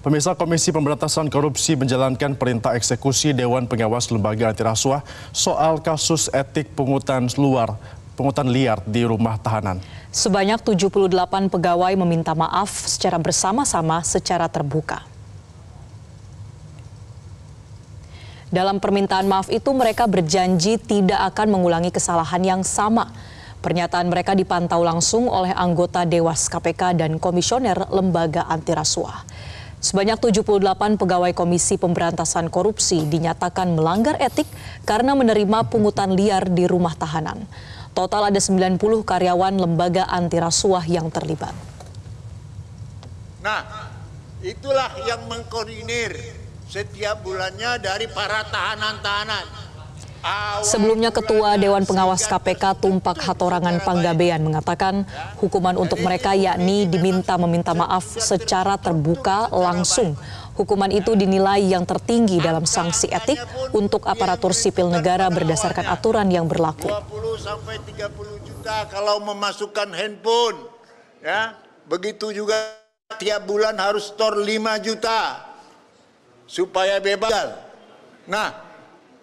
Pemirsa Komisi Pemberantasan Korupsi menjalankan perintah eksekusi Dewan Pengawas Lembaga Anti Rasuah soal kasus etik pungutan luar pungutan liar di rumah tahanan. Sebanyak 78 pegawai meminta maaf secara bersama-sama secara terbuka. Dalam permintaan maaf itu mereka berjanji tidak akan mengulangi kesalahan yang sama. Pernyataan mereka dipantau langsung oleh anggota Dewas KPK dan komisioner Lembaga Antirasuah. Sebanyak 78 pegawai Komisi Pemberantasan Korupsi dinyatakan melanggar etik karena menerima pungutan liar di rumah tahanan. Total ada 90 karyawan lembaga anti rasuah yang terlibat. Nah, itulah yang mengkoordinir setiap bulannya dari para tahanan-tahanan Sebelumnya Ketua Dewan Pengawas KPK Tumpak Hatorangan Panggabean mengatakan hukuman untuk mereka yakni diminta meminta maaf secara terbuka langsung. Hukuman itu dinilai yang tertinggi dalam sanksi etik untuk aparatur sipil negara berdasarkan aturan yang berlaku. 20 sampai 30 juta kalau memasukkan handphone. Ya, begitu juga tiap bulan harus store 5 juta supaya bebas. Nah,